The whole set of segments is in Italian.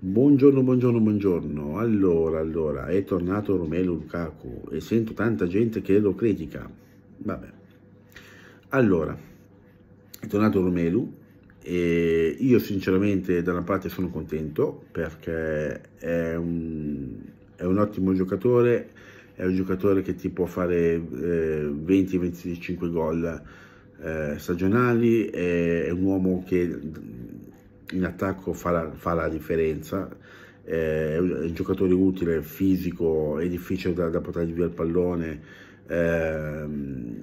Buongiorno, buongiorno, buongiorno. Allora, allora, è tornato Romelu Lukaku e sento tanta gente che lo critica. Vabbè. Allora, è tornato Romelu e io sinceramente da una parte sono contento perché è un, è un ottimo giocatore, è un giocatore che ti può fare eh, 20-25 gol eh, stagionali, è, è un uomo che in attacco fa la, fa la differenza, eh, è un giocatore utile, fisico, è difficile da, da portare via il pallone, ehm,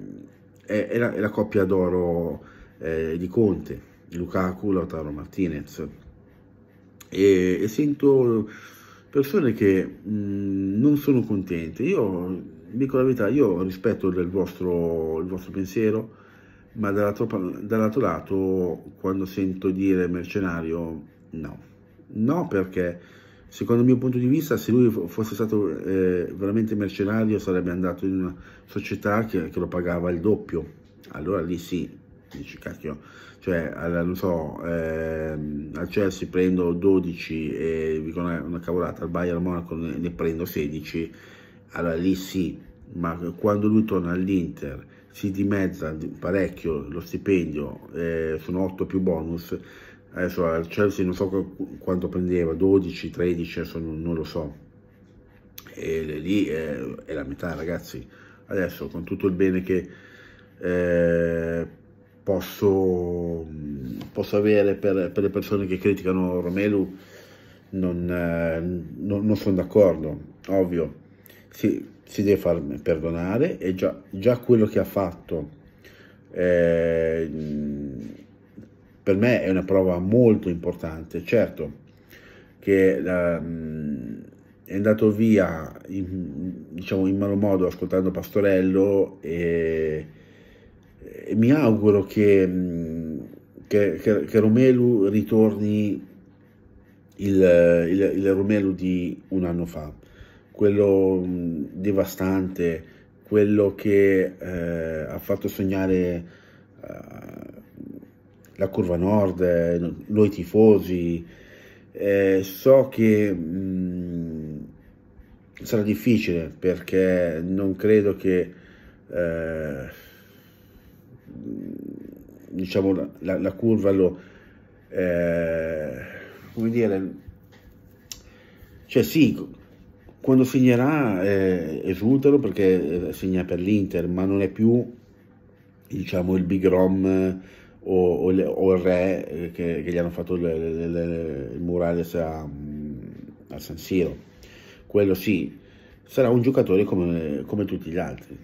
è, è, la, è, la, coppia d'oro eh, di Conte, Lukaku, Lautaro Martinez. E, e sento persone che mh, mm, non sono contente. Io dico la verità, io rispetto il vostro, il vostro pensiero, ma dall'altro, dall'altro lato quando sento dire mercenario no, no perché secondo il mio punto di vista se lui fosse stato eh, veramente mercenario sarebbe andato in una società che, che, lo pagava il doppio, allora lì sì, dici cacchio, cioè alla, non so, ehm, al Chelsea prendo 12 e dico una, una cavolata, al Bayern Monaco ne, ne prendo 16, allora lì sì, ma quando lui torna all'Inter si dimezza parecchio lo stipendio, eh, sono 8 più bonus, adesso al Chelsea non so quanto prendeva, 12, 13, adesso non, non lo so, e lì è, eh, è, la metà ragazzi, adesso con tutto il bene che eh, posso, posso, avere per, per, le persone che criticano Romelu, non, eh, non, non sono d'accordo, ovvio, sì, si deve far perdonare e già, già quello che ha fatto eh, per me è una prova molto importante. Certo che eh, è andato via in, diciamo in malo modo ascoltando Pastorello e, e mi auguro che, che, che, che Romelu ritorni il, il, il Romelu di un anno fa quello mm, devastante, quello che eh, ha fatto sognare eh, la curva nord, noi eh, tifosi. Eh, so che mh, mm, sarà difficile perché non credo che eh, diciamo la, la, curva lo eh, come dire cioè sì quando segnerà eh, esultano perché eh, segna per l'Inter, ma non è più diciamo, il Big Rom eh, o, o, il, o il Re eh, che, che, gli hanno fatto le, le, le, il Murales a, mm, a, San Siro. Quello sì, sarà un giocatore come, come tutti gli altri.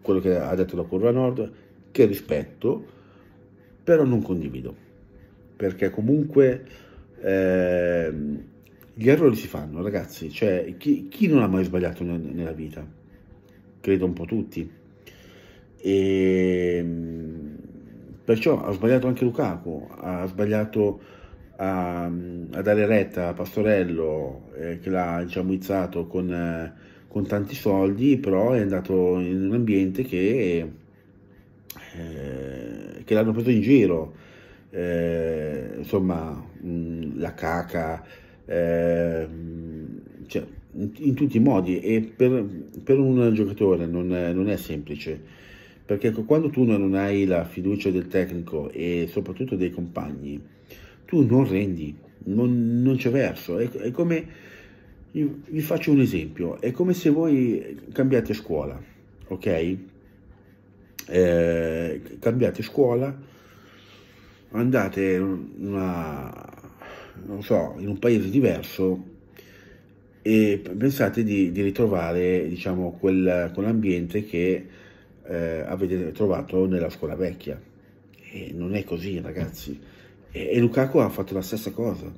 Quello che ha detto la Curva Nord, che rispetto, però non condivido. Perché comunque... Eh, gli errori si fanno, ragazzi. Cioè, chi, chi non ha mai sbagliato ne, nella vita? Credo un po' tutti. E, ehm, perciò ha sbagliato anche Lukaku, ha sbagliato a, a dare retta a Pastorello, eh, che l'ha diciamo, izzato con, eh, con, tanti soldi, però è andato in un ambiente che, eh, che l'hanno preso in giro. Eh, insomma, mh, mm, la caca Ehm, cioè, in tutti i modi e per, per un giocatore non, non, è semplice perché quando tu non hai la fiducia del tecnico e soprattutto dei compagni tu non rendi non, non c'è verso è, è come vi faccio un esempio è come se voi cambiate scuola ok eh, cambiate scuola andate in una non so, in un paese diverso e pensate di, di ritrovare diciamo, quel, quell'ambiente che eh, avete trovato nella scuola vecchia. E non è così, ragazzi. E, e Lukaku ha fatto la stessa cosa.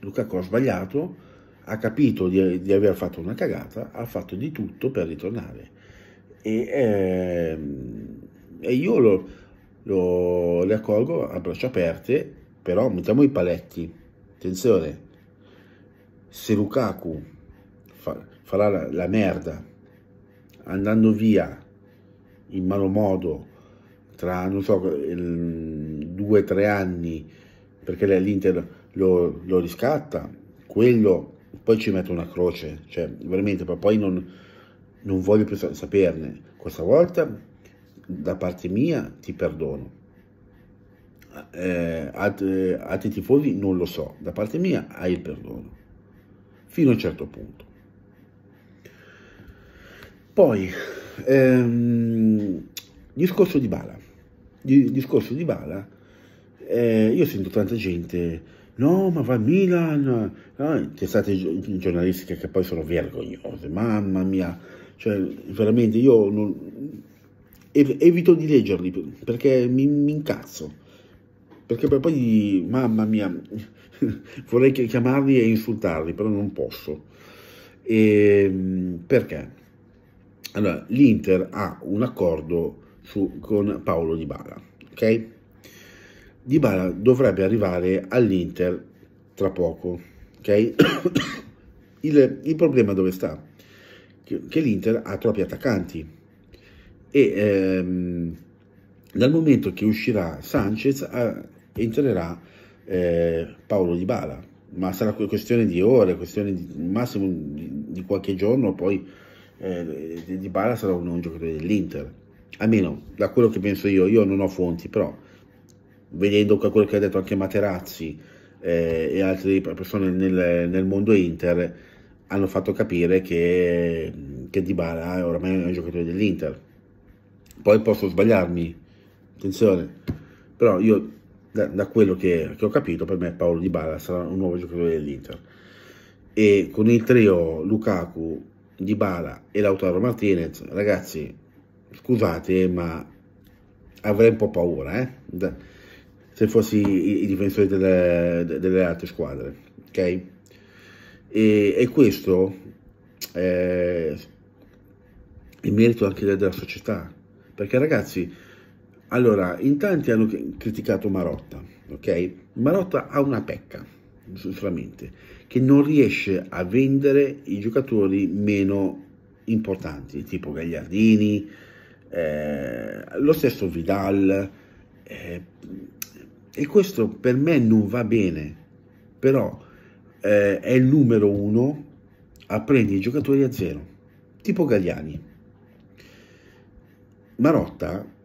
Lukaku ha sbagliato, ha capito di, di aver fatto una cagata, ha fatto di tutto per ritornare. E, eh, e io lo, lo, le accolgo a braccia aperte, però mettiamo i paletti Attenzione, se Lukaku fa, farà la, la merda andando via in malo modo tra, non so, due o tre anni perché l'Inter lo, lo, riscatta, quello poi ci mette una croce, cioè veramente, ma poi non, non voglio più saperne. Questa volta da parte mia ti perdono. Eh, eh, altri tifosi non lo so, da parte mia hai il perdono, fino a un certo punto. Poi, ehm, discorso di Bala. Di, discorso di Bala, eh, io sento tanta gente, no ma va a Milan, no, testate giornalistiche che poi sono vergognose, mamma mia, cioè veramente io non, evito di leggerli perché mi, mi incazzo perché poi, mamma mia, vorrei chiamarli e insultarli, però non posso. E, ehm, perché? Allora, l'Inter ha un accordo su, con Paolo Di Bala, ok? Di Bala dovrebbe arrivare all'Inter tra poco, ok? il, il, problema dove sta? Che, che l'Inter ha troppi attaccanti e ehm, dal momento che uscirà Sanchez... Ah, entrerà eh, Paolo Di Bala, ma sarà questione di ore, questione di, massimo di, di qualche giorno, poi eh, Di Bala sarà un, un giocatore dell'Inter, almeno da quello che penso io, io non ho fonti, però vedendo quello che ha detto anche Materazzi eh, e altre persone nel, nel, mondo Inter, hanno fatto capire che, che Di Bala è ormai un giocatore dell'Inter. Poi posso sbagliarmi, attenzione, però io da, da quello che, che, ho capito, per me Paolo Di Bala sarà un nuovo giocatore dell'Inter. E con il trio Lukaku, Di Bala e Lautaro Martinez, ragazzi, scusate, ma avrei un po' paura, eh? da, se fossi i, i difensori delle, delle, altre squadre, ok? E, e questo è eh, in merito anche della, della società, perché ragazzi allora, in tanti hanno criticato Marotta, ok? Marotta ha una pecca, solamente, che non riesce a vendere i giocatori meno importanti, tipo Gagliardini, eh, lo stesso Vidal, eh, e questo per me non va bene, però eh, è il numero uno a prendere i giocatori a zero, tipo Gagliani. Marotta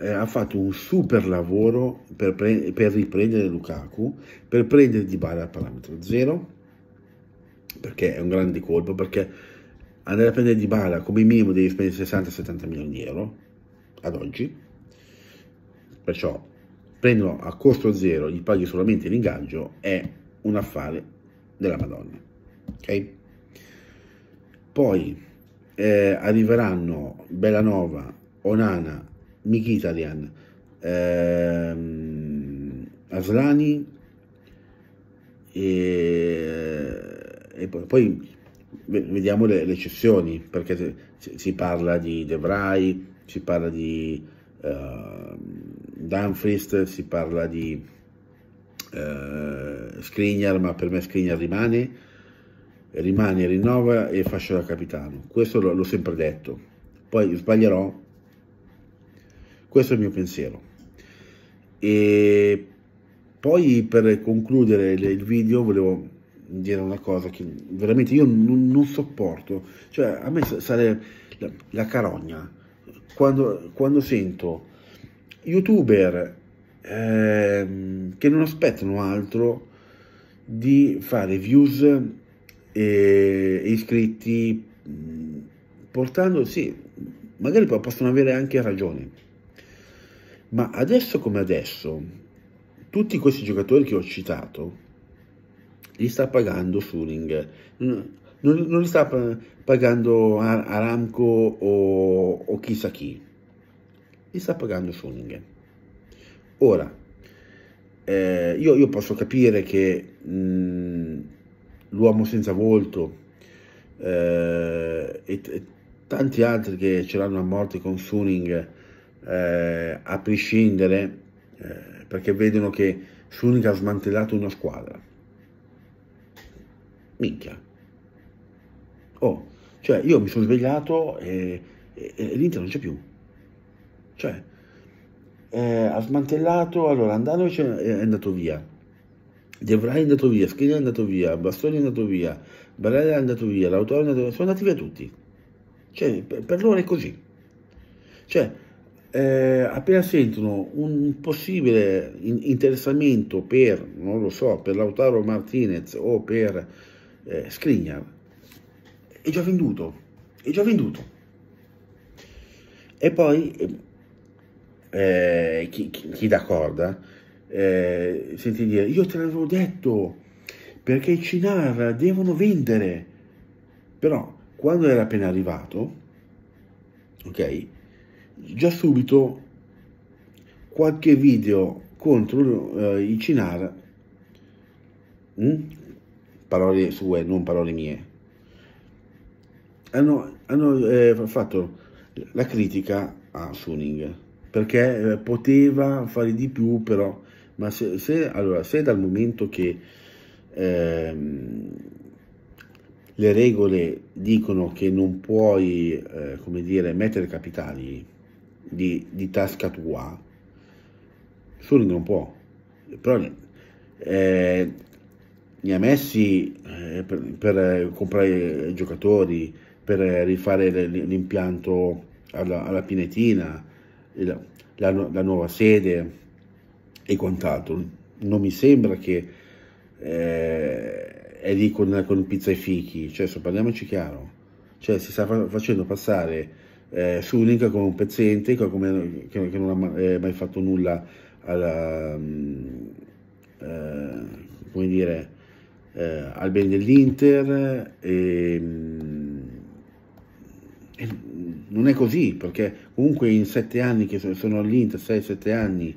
eh, ha fatto un super lavoro per, per riprendere Lukaku, per prendere Dybala al parametro zero, perché è un grande colpo, perché andare a prendere Dybala come minimo devi spendere 60-70 milioni di euro ad oggi, perciò prenderlo a costo zero, gli paghi solamente l'ingaggio, è un affare della Madonna. Ok? Poi eh, arriveranno Bellanova, Onana Mkhitaryan, ehm, Aslani e, e poi, poi, vediamo le, le cessioni perché si, parla di Debray, si parla di uh, Danfrist, si parla di uh, Skriniar, ma per me Skriniar rimane, rimane, rinnova e fascia da capitano. Questo l'ho sempre detto. Poi sbaglierò, questo è il mio pensiero. E poi per concludere il video volevo dire una cosa che veramente io non, non sopporto. Cioè a me sale la, la carogna quando, quando sento youtuber ehm, che non aspettano altro di fare views e, iscritti mm, portando, sì, magari possono avere anche ragione, ma adesso come adesso, tutti questi giocatori che ho citato, li sta pagando Suring, non, non li sta pagando Aramco o, o chissà chi, li sta pagando Suring. Ora, eh, io, io, posso capire che mh, mm, l'uomo senza volto eh, e, e, tanti altri che ce l'hanno a morte con Suning eh, a prescindere, eh, perché vedono che Sunica ha smantellato una squadra. Minchia. Oh, cioè io mi sono svegliato e, e, e l'Inter non c'è più. Cioè, eh, ha smantellato, allora Andanovic è andato via. De Vrij è andato via, Schini è andato via, Bastoni è andato via, Barella è andato via, l'autore è andato via, sono andati via tutti. Cioè, per, per loro è così. Cioè, eh, appena sentono un possibile interessamento per, non lo so, per Lautaro Martinez o per eh, Skriniar, è già venduto, è già venduto. E poi eh, eh chi, chi, chi dà eh? eh, senti dire, io te l'avevo detto, perché i Cinar devono vendere. Però quando era appena arrivato, ok, già subito qualche video contro eh, i Cinar, mm? parole sue, non parole mie, hanno, hanno eh, fatto la critica a Suning perché eh, poteva fare di più però ma se, se, allora, se dal momento che ehm, le regole dicono che non puoi eh, come dire mettere capitali di, di tasca tua, Suling non può, però eh, li ha messi eh, per, per, eh, comprare i giocatori, per eh, rifare l'impianto alla, alla, Pinetina, la, la, la, nuova sede e quant'altro. Non mi sembra che eh, è lì con, con pizza e fichi, cioè so, parliamoci chiaro, cioè si sta facendo passare eh, su Link come un pezzente come, che, che non ha eh, mai fatto nulla alla, mm, eh, come dire, eh, al bene dell'Inter e, mm, e, non è così perché comunque in sette anni che sono all'Inter, 6-7 anni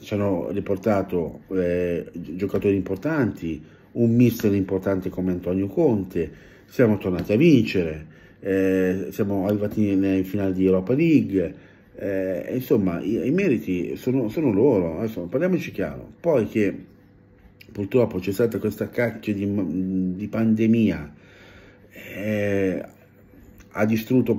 ci hanno riportato giocatori importanti, un mister importante come Antonio Conte, siamo tornati a vincere, eh, siamo arrivati in, finale di Europa League, eh, insomma i, i meriti sono, sono, loro, adesso parliamoci chiaro, poi che purtroppo c'è stata questa cacchio di, di pandemia, eh, ha distrutto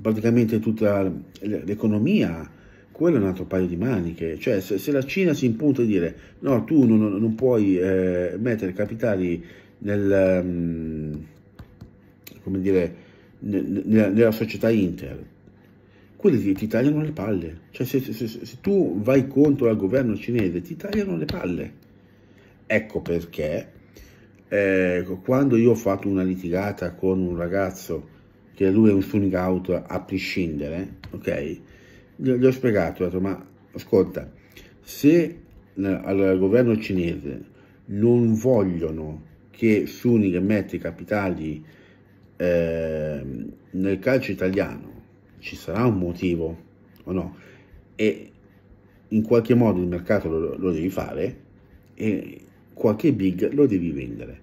praticamente tutta l'economia, quello è un altro paio di maniche, cioè se, se la Cina si impunta a dire no tu non, non puoi eh, mettere capitali nel, um, come dire, nella, nella società Inter, quelli ti, tagliano le palle. Cioè, se, se, se, se, tu vai contro il governo cinese, ti tagliano le palle. Ecco perché eh, quando io ho fatto una litigata con un ragazzo che lui è un swing out a prescindere, ok? Gli, gli ho spiegato, ho detto, ma ascolta, se eh, al governo cinese non vogliono che Suning metta i capitali Ehm, nel calcio italiano ci sarà un motivo o no? E in qualche modo il mercato lo, lo devi fare e qualche big lo devi vendere.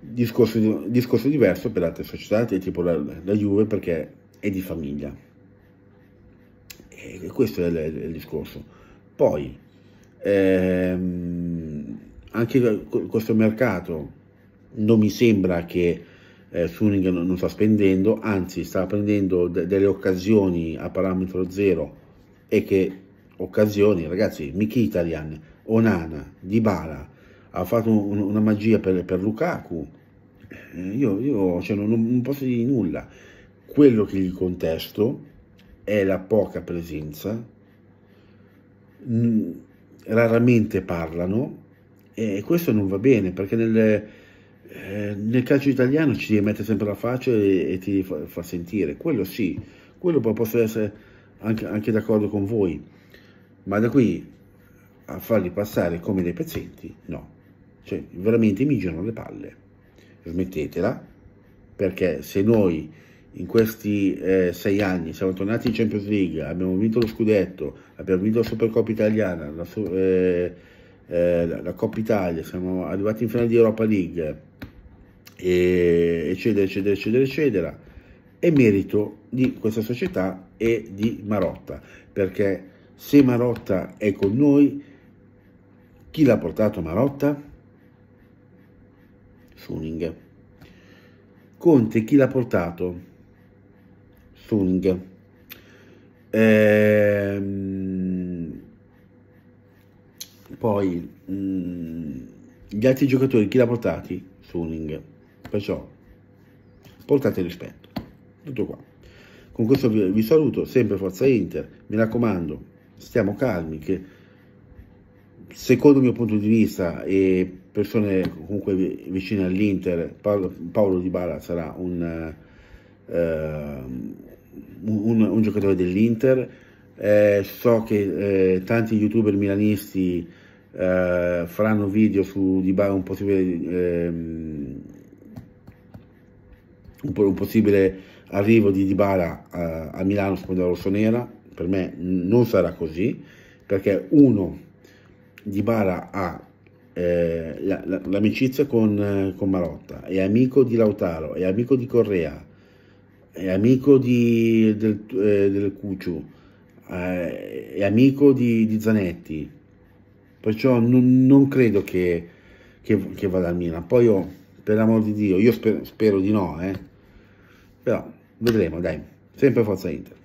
Discorso, discorso diverso per altre società, tipo la, la Juve, perché è di famiglia. E questo è il, il discorso. Poi, ehm, anche questo mercato non mi sembra che eh, Suning non, non sta spendendo, anzi sta prendendo de delle occasioni a parametro zero e che occasioni, ragazzi, Mkhitaryan, Onana, Dybala, ha fatto un, una magia per, per Lukaku, eh, io, io cioè, non, non posso dire nulla, quello che gli contesto è la poca presenza, raramente parlano e questo non va bene perché nel, eh, nel calcio italiano ci devi mettere sempre la faccia e, e ti fa, fa, sentire, quello sì, quello posso essere anche, anche d'accordo con voi, ma da qui a farli passare come dei pezzetti, no, cioè veramente mi girano le palle, smettetela, perché se noi in questi eh, sei anni siamo tornati in Champions League, abbiamo vinto lo scudetto, abbiamo vinto la Supercoppa italiana, la, eh, eh, la, la Coppa Italia, siamo arrivati in finale di Europa League, e eccetera, eccetera, eccetera, eccetera, è merito di questa società e di Marotta, perché se Marotta è con noi, chi l'ha portato Marotta? Suning. Conte chi l'ha portato? Suning. Ehm, poi mh, mm, gli altri giocatori chi l'ha portati? Suning. Perciò portate rispetto. Tutto qua. Con questo vi, vi saluto, sempre Forza Inter, mi raccomando, stiamo calmi che secondo il mio punto di vista e persone comunque vicine all'Inter, Paolo, Paolo Di Bala sarà un, uh, un, un giocatore dell'Inter, eh, so che eh, tanti youtuber milanisti eh, faranno video su Di Bala, un possibile un, un possibile arrivo di Dybala a, eh, a Milano sponda rossonera, per me non sarà così, perché uno, Dybala ha eh, l'amicizia la, la, con, eh, con, Marotta, è amico di Lautaro, è amico di Correa, è amico di, del, eh, del Cucciu, eh, è amico di, di Zanetti, perciò non, non credo che, che, che vada a Milan. Poi io per l'amor di Dio, io spero, spero di no, eh. però vedremo, dai, sempre forza Inter.